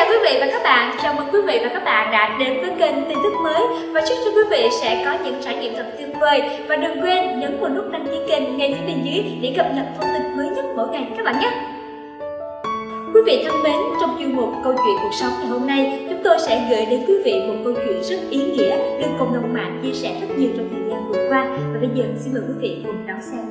chào quý vị và các bạn, chào mừng quý vị và các bạn đã đến với kênh tin tức mới và chúc cho quý vị sẽ có những trải nghiệm thật tuyệt vời và đừng quên nhấn vào nút đăng ký kênh ngay phía bên dưới để cập nhật thông tin mới nhất mỗi ngày các bạn nhé. Quý vị thân mến, trong chuyên mục Câu chuyện cuộc sống ngày hôm nay, chúng tôi sẽ gửi đến quý vị một câu chuyện rất ý nghĩa được cộng đồng mạng chia sẻ rất nhiều trong thời gian vừa qua và bây giờ xin mời quý vị cùng đón xem.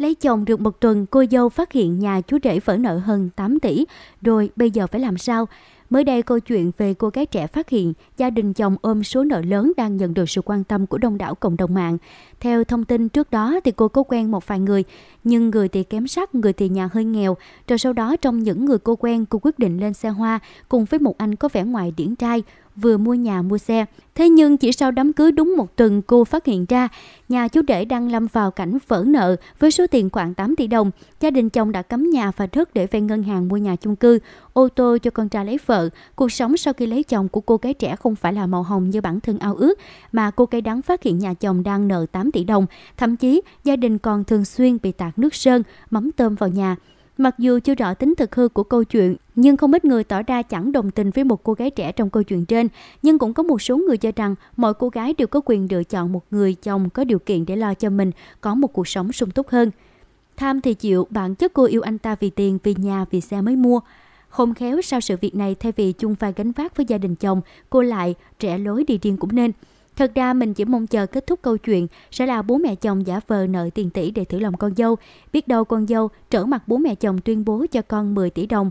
Lấy chồng được một tuần, cô dâu phát hiện nhà chú rể vỡ nợ hơn 8 tỷ. Rồi bây giờ phải làm sao? Mới đây, câu chuyện về cô gái trẻ phát hiện gia đình chồng ôm số nợ lớn đang nhận được sự quan tâm của đông đảo cộng đồng mạng. Theo thông tin trước đó thì cô có quen một vài người, nhưng người thì kém sắc, người thì nhà hơi nghèo. Rồi sau đó trong những người cô quen, cô quyết định lên xe hoa cùng với một anh có vẻ ngoài điển trai, vừa mua nhà mua xe. Thế nhưng chỉ sau đám cưới đúng một tuần cô phát hiện ra nhà chú rể đang lâm vào cảnh vỡ nợ với số tiền khoảng 8 tỷ đồng. Gia đình chồng đã cấm nhà và thức để vay ngân hàng mua nhà chung cư, ô tô cho con trai lấy vợ. Cuộc sống sau khi lấy chồng của cô gái trẻ không phải là màu hồng như bản thân ao ước mà cô gái đắng phát hiện nhà chồng đang nợ 8 tỷ đồng. Thậm chí gia đình còn thường xuyên bị tạt nước sơn, mắm tôm vào nhà. Mặc dù chưa rõ tính thực hư của câu chuyện, nhưng không ít người tỏ ra chẳng đồng tình với một cô gái trẻ trong câu chuyện trên. Nhưng cũng có một số người cho rằng mọi cô gái đều có quyền lựa chọn một người chồng có điều kiện để lo cho mình có một cuộc sống sung túc hơn. Tham thì chịu, bản chất cô yêu anh ta vì tiền, vì nhà, vì xe mới mua. Không khéo sau sự việc này thay vì chung vai gánh vác với gia đình chồng, cô lại trẻ lối đi riêng cũng nên. Thật ra mình chỉ mong chờ kết thúc câu chuyện sẽ là bố mẹ chồng giả vờ nợ tiền tỷ để thử lòng con dâu. Biết đâu con dâu trở mặt bố mẹ chồng tuyên bố cho con 10 tỷ đồng.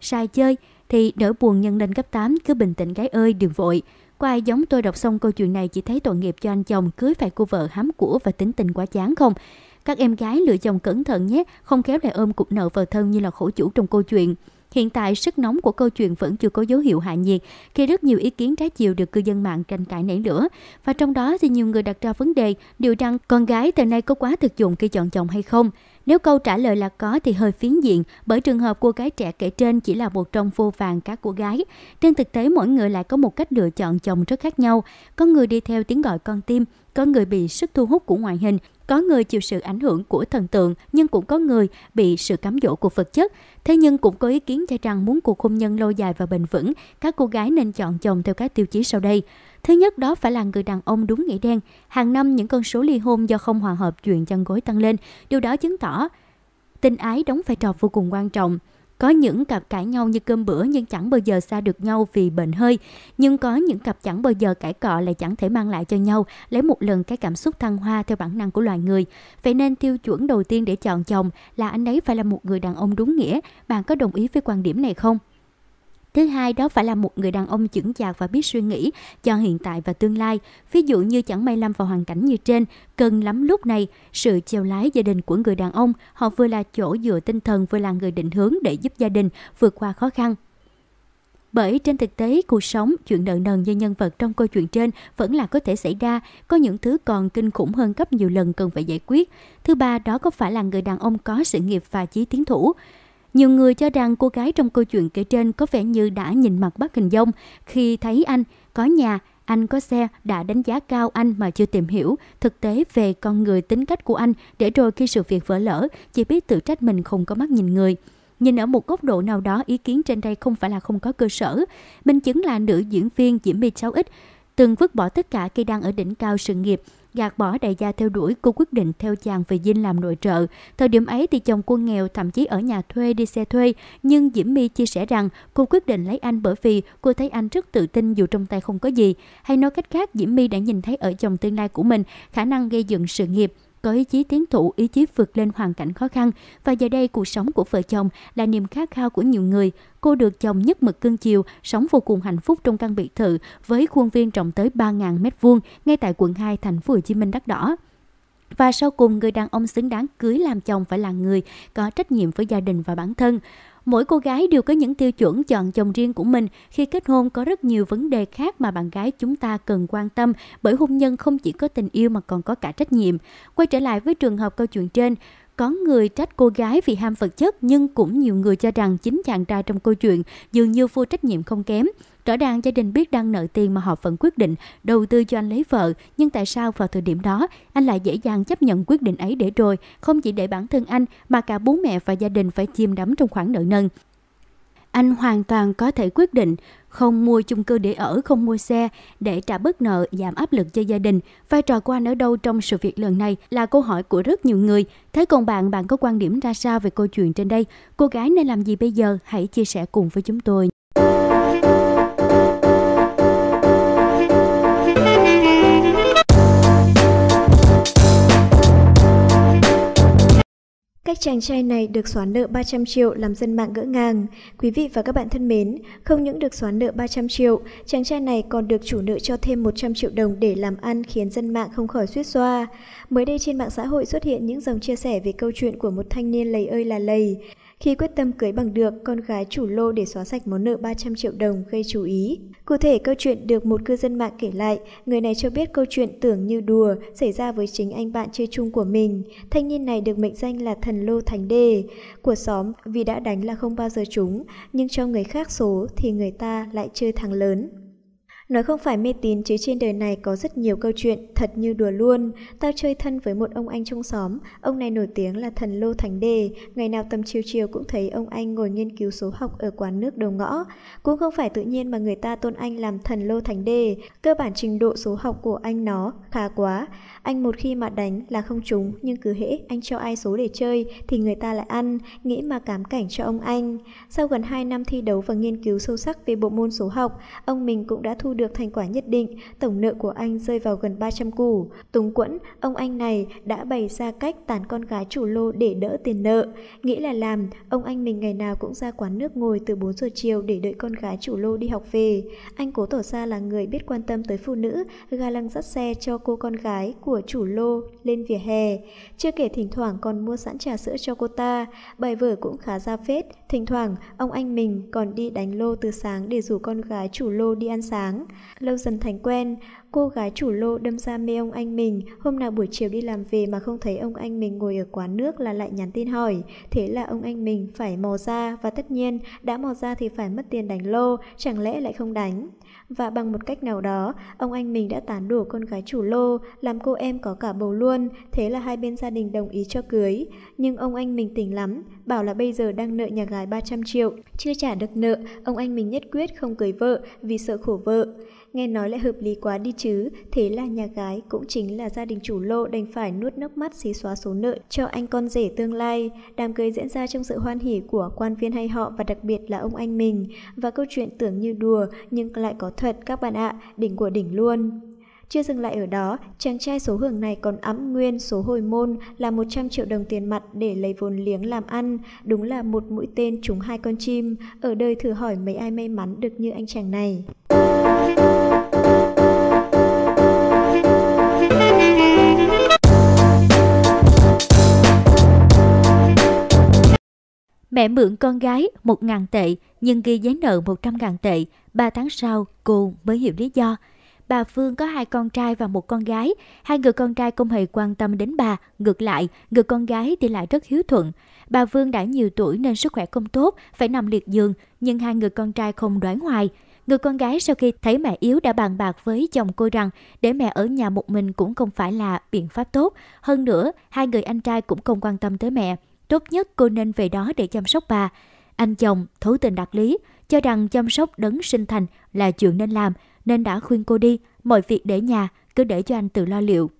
Sai chơi thì đỡ buồn nhân lên cấp 8 cứ bình tĩnh gái ơi đừng vội. Có ai giống tôi đọc xong câu chuyện này chỉ thấy tội nghiệp cho anh chồng cưới phải cô vợ hám của và tính tình quá chán không? Các em gái lựa chồng cẩn thận nhé, không khéo lại ôm cục nợ vào thân như là khổ chủ trong câu chuyện. Hiện tại, sức nóng của câu chuyện vẫn chưa có dấu hiệu hạ nhiệt, khi rất nhiều ý kiến trái chiều được cư dân mạng tranh cãi nảy lửa. Và trong đó thì nhiều người đặt ra vấn đề điều rằng con gái từ nay có quá thực dụng khi chọn chồng hay không. Nếu câu trả lời là có thì hơi phiến diện bởi trường hợp cô gái trẻ kể trên chỉ là một trong vô vàng các cô gái. Trên thực tế mỗi người lại có một cách lựa chọn chồng rất khác nhau. Có người đi theo tiếng gọi con tim, có người bị sức thu hút của ngoại hình, có người chịu sự ảnh hưởng của thần tượng nhưng cũng có người bị sự cám dỗ của vật chất. Thế nhưng cũng có ý kiến cho rằng muốn cuộc hôn nhân lâu dài và bền vững, các cô gái nên chọn chồng theo các tiêu chí sau đây. Thứ nhất đó phải là người đàn ông đúng nghĩa đen. Hàng năm những con số ly hôn do không hòa hợp chuyện chăn gối tăng lên. Điều đó chứng tỏ tình ái đóng vai trò vô cùng quan trọng. Có những cặp cãi nhau như cơm bữa nhưng chẳng bao giờ xa được nhau vì bệnh hơi. Nhưng có những cặp chẳng bao giờ cãi cọ lại chẳng thể mang lại cho nhau lấy một lần cái cảm xúc thăng hoa theo bản năng của loài người. Vậy nên tiêu chuẩn đầu tiên để chọn chồng là anh ấy phải là một người đàn ông đúng nghĩa. Bạn có đồng ý với quan điểm này không? Thứ hai đó phải là một người đàn ông chững chạc và biết suy nghĩ cho hiện tại và tương lai. Ví dụ như chẳng may lâm vào hoàn cảnh như trên, cần lắm lúc này, sự chèo lái gia đình của người đàn ông, họ vừa là chỗ dựa tinh thần vừa là người định hướng để giúp gia đình vượt qua khó khăn. Bởi trên thực tế, cuộc sống, chuyện nợ nần như nhân vật trong câu chuyện trên vẫn là có thể xảy ra, có những thứ còn kinh khủng hơn gấp nhiều lần cần phải giải quyết. Thứ ba, đó có phải là người đàn ông có sự nghiệp và chí tiến thủ. Nhiều người cho rằng cô gái trong câu chuyện kể trên có vẻ như đã nhìn mặt bác hình dông khi thấy anh có nhà, anh có xe đã đánh giá cao anh mà chưa tìm hiểu thực tế về con người tính cách của anh để rồi khi sự việc vỡ lỡ chỉ biết tự trách mình không có mắt nhìn người. Nhìn ở một góc độ nào đó ý kiến trên đây không phải là không có cơ sở. Minh chứng là nữ diễn viên Diễm My 6X từng vứt bỏ tất cả khi đang ở đỉnh cao sự nghiệp gạt bỏ đại gia theo đuổi, cô quyết định theo chàng về Dinh làm nội trợ. Thời điểm ấy thì chồng cô nghèo, thậm chí ở nhà thuê đi xe thuê, nhưng Diễm My chia sẻ rằng cô quyết định lấy anh bởi vì cô thấy anh rất tự tin dù trong tay không có gì. Hay nói cách khác, Diễm My đã nhìn thấy ở chồng tương lai của mình khả năng gây dựng sự nghiệp, có ý chí tiến thủ, ý chí vượt lên hoàn cảnh khó khăn và giờ đây cuộc sống của vợ chồng là niềm khát khao của nhiều người. Cô được chồng nhất mực cưng chiều, sống vô cùng hạnh phúc trong căn biệt thự với khuôn viên rộng tới 3.000 m2 ngay tại quận 2 thành phố Hồ Chí Minh đắt đỏ. Và sau cùng người đàn ông xứng đáng cưới làm chồng phải là người có trách nhiệm với gia đình và bản thân. Mỗi cô gái đều có những tiêu chuẩn chọn chồng riêng của mình. Khi kết hôn có rất nhiều vấn đề khác mà bạn gái chúng ta cần quan tâm bởi hôn nhân không chỉ có tình yêu mà còn có cả trách nhiệm. Quay trở lại với trường hợp câu chuyện trên, có người trách cô gái vì ham vật chất nhưng cũng nhiều người cho rằng chính chàng trai trong câu chuyện dường như vô trách nhiệm không kém. Rõ ràng gia đình biết đang nợ tiền mà họ vẫn quyết định đầu tư cho anh lấy vợ, nhưng tại sao vào thời điểm đó anh lại dễ dàng chấp nhận quyết định ấy để rồi, không chỉ để bản thân anh mà cả bố mẹ và gia đình phải chìm đắm trong khoản nợ nần anh hoàn toàn có thể quyết định không mua chung cư để ở, không mua xe để trả bớt nợ, giảm áp lực cho gia đình. Vai trò của anh ở đâu trong sự việc lần này là câu hỏi của rất nhiều người. Thế còn bạn, bạn có quan điểm ra sao về câu chuyện trên đây? Cô gái nên làm gì bây giờ? Hãy chia sẻ cùng với chúng tôi. Cách chàng trai này được xóa nợ 300 triệu làm dân mạng ngỡ ngàng. Quý vị và các bạn thân mến, không những được xóa nợ 300 triệu, chàng trai này còn được chủ nợ cho thêm 100 triệu đồng để làm ăn khiến dân mạng không khỏi suýt xoa. Mới đây trên mạng xã hội xuất hiện những dòng chia sẻ về câu chuyện của một thanh niên lầy ơi là lầy khi quyết tâm cưới bằng được con gái chủ lô để xóa sạch món nợ 300 triệu đồng gây chú ý. Cụ thể, câu chuyện được một cư dân mạng kể lại, người này cho biết câu chuyện tưởng như đùa xảy ra với chính anh bạn chơi chung của mình. Thanh niên này được mệnh danh là thần lô thánh đề của xóm vì đã đánh là không bao giờ trúng, nhưng cho người khác số thì người ta lại chơi thắng lớn. Nói không phải mê tín chứ trên đời này có rất nhiều câu chuyện thật như đùa luôn. Tao chơi thân với một ông anh trong xóm, ông này nổi tiếng là thần Lô Thánh Đề. Ngày nào tầm chiều chiều cũng thấy ông anh ngồi nghiên cứu số học ở quán nước đầu ngõ. Cũng không phải tự nhiên mà người ta tôn anh làm thần Lô Thánh Đề. Cơ bản trình độ số học của anh nó khá quá. Anh một khi mà đánh là không trúng, nhưng cứ hễ anh cho ai số để chơi thì người ta lại ăn, nghĩ mà cám cảnh cho ông anh. Sau gần 2 năm thi đấu và nghiên cứu sâu sắc về bộ môn số học, ông mình cũng đã thu được được thành quả nhất định, tổng nợ của anh rơi vào gần 300 củ. Túng quẫn, ông anh này đã bày ra cách tán con gái chủ lô để đỡ tiền nợ. Nghĩ là làm, ông anh mình ngày nào cũng ra quán nước ngồi từ 4 giờ chiều để đợi con gái chủ lô đi học về. Anh cố tỏ ra là người biết quan tâm tới phụ nữ, ga lăng dắt xe cho cô con gái của chủ lô lên vỉa hè. Chưa kể thỉnh thoảng còn mua sẵn trà sữa cho cô ta, bài vở cũng khá ra phết. Thỉnh thoảng, ông anh mình còn đi đánh lô từ sáng để rủ con gái chủ lô đi ăn sáng. Lâu dần thành quen, Cô gái chủ lô đâm ra mê ông anh mình, hôm nào buổi chiều đi làm về mà không thấy ông anh mình ngồi ở quán nước là lại nhắn tin hỏi. Thế là ông anh mình phải mò ra và tất nhiên đã mò ra thì phải mất tiền đánh lô, chẳng lẽ lại không đánh. Và bằng một cách nào đó, ông anh mình đã tán đổ con gái chủ lô, làm cô em có cả bầu luôn, thế là hai bên gia đình đồng ý cho cưới. Nhưng ông anh mình tỉnh lắm, bảo là bây giờ đang nợ nhà gái 300 triệu, chưa trả được nợ, ông anh mình nhất quyết không cưới vợ vì sợ khổ vợ nghe nói lại hợp lý quá đi chứ, thế là nhà gái cũng chính là gia đình chủ lô đành phải nuốt nước mắt xí xóa số nợ cho anh con rể tương lai. Đám cưới diễn ra trong sự hoan hỉ của quan viên hay họ và đặc biệt là ông anh mình. Và câu chuyện tưởng như đùa nhưng lại có thật các bạn ạ, đỉnh của đỉnh luôn. Chưa dừng lại ở đó, chàng trai số hưởng này còn ấm nguyên số hồi môn là 100 triệu đồng tiền mặt để lấy vốn liếng làm ăn. Đúng là một mũi tên trúng hai con chim, ở đời thử hỏi mấy ai may mắn được như anh chàng này. Mẹ mượn con gái 1.000 tệ nhưng ghi giấy nợ 100.000 tệ. 3 tháng sau, cô mới hiểu lý do. Bà Phương có hai con trai và một con gái. Hai người con trai không hề quan tâm đến bà. Ngược lại, người con gái thì lại rất hiếu thuận. Bà Phương đã nhiều tuổi nên sức khỏe không tốt, phải nằm liệt giường. Nhưng hai người con trai không đoán hoài. Người con gái sau khi thấy mẹ yếu đã bàn bạc với chồng cô rằng để mẹ ở nhà một mình cũng không phải là biện pháp tốt. Hơn nữa, hai người anh trai cũng không quan tâm tới mẹ tốt nhất cô nên về đó để chăm sóc bà. Anh chồng thấu tình đặc lý, cho rằng chăm sóc đấng sinh thành là chuyện nên làm, nên đã khuyên cô đi, mọi việc để nhà, cứ để cho anh tự lo liệu.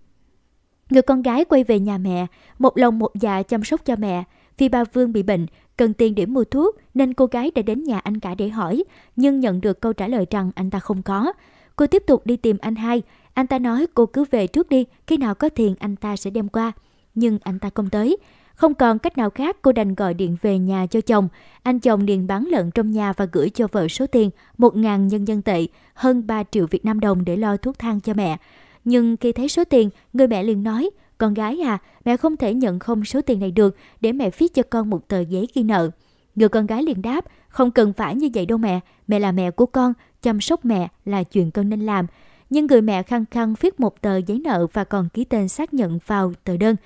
Người con gái quay về nhà mẹ, một lòng một dạ chăm sóc cho mẹ. Vì bà Vương bị bệnh, cần tiền để mua thuốc nên cô gái đã đến nhà anh cả để hỏi, nhưng nhận được câu trả lời rằng anh ta không có. Cô tiếp tục đi tìm anh hai, anh ta nói cô cứ về trước đi, khi nào có tiền anh ta sẽ đem qua. Nhưng anh ta không tới, không còn cách nào khác cô đành gọi điện về nhà cho chồng. Anh chồng liền bán lợn trong nhà và gửi cho vợ số tiền 1.000 nhân dân tệ, hơn 3 triệu Việt Nam đồng để lo thuốc thang cho mẹ. Nhưng khi thấy số tiền, người mẹ liền nói, con gái à, mẹ không thể nhận không số tiền này được để mẹ viết cho con một tờ giấy ghi nợ. Người con gái liền đáp, không cần phải như vậy đâu mẹ, mẹ là mẹ của con, chăm sóc mẹ là chuyện con nên làm. Nhưng người mẹ khăng khăng viết một tờ giấy nợ và còn ký tên xác nhận vào tờ đơn.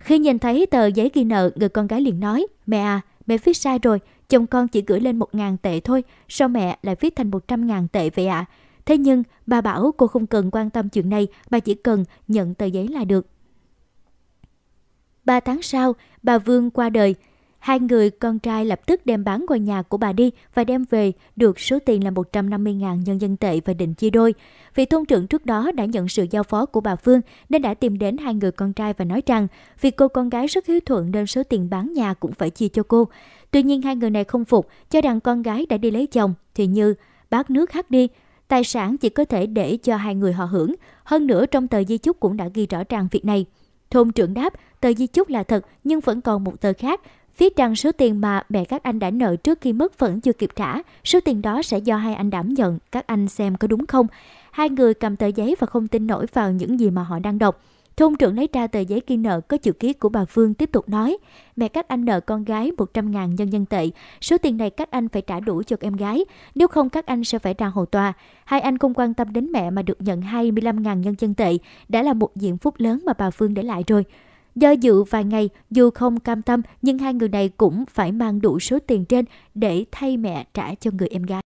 Khi nhìn thấy tờ giấy ghi nợ, người con gái liền nói, mẹ à, mẹ viết sai rồi, chồng con chỉ gửi lên 1.000 tệ thôi, sao mẹ lại viết thành 100.000 tệ vậy ạ? À? Thế nhưng, bà bảo cô không cần quan tâm chuyện này, bà chỉ cần nhận tờ giấy là được. 3 tháng sau, bà Vương qua đời, Hai người con trai lập tức đem bán ngôi nhà của bà đi và đem về được số tiền là 150.000 nhân dân tệ và định chia đôi. Vị thôn trưởng trước đó đã nhận sự giao phó của bà Phương nên đã tìm đến hai người con trai và nói rằng vì cô con gái rất hiếu thuận nên số tiền bán nhà cũng phải chia cho cô. Tuy nhiên hai người này không phục cho rằng con gái đã đi lấy chồng thì như bát nước hắt đi, tài sản chỉ có thể để cho hai người họ hưởng. Hơn nữa trong tờ di chúc cũng đã ghi rõ ràng việc này. Thôn trưởng đáp, tờ di chúc là thật nhưng vẫn còn một tờ khác viết rằng số tiền mà mẹ các anh đã nợ trước khi mất vẫn chưa kịp trả, số tiền đó sẽ do hai anh đảm nhận, các anh xem có đúng không? Hai người cầm tờ giấy và không tin nổi vào những gì mà họ đang đọc. Thôn trưởng lấy ra tờ giấy ghi nợ có chữ ký của bà Phương tiếp tục nói, mẹ các anh nợ con gái 100.000 nhân dân tệ, số tiền này các anh phải trả đủ cho em gái, nếu không các anh sẽ phải ra hầu tòa. Hai anh không quan tâm đến mẹ mà được nhận 25.000 nhân dân tệ, đã là một diện phúc lớn mà bà Phương để lại rồi. Do dự vài ngày, dù không cam tâm nhưng hai người này cũng phải mang đủ số tiền trên để thay mẹ trả cho người em gái.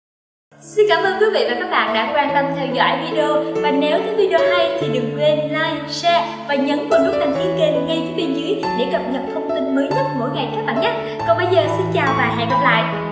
Xin cảm ơn quý vị và các bạn đã quan tâm theo dõi video và nếu thấy video hay thì đừng quên like, share và nhấn vào nút đăng ký kênh ngay phía bên dưới để cập nhật thông tin mới nhất mỗi ngày các bạn nhé. Còn bây giờ xin chào và hẹn gặp lại.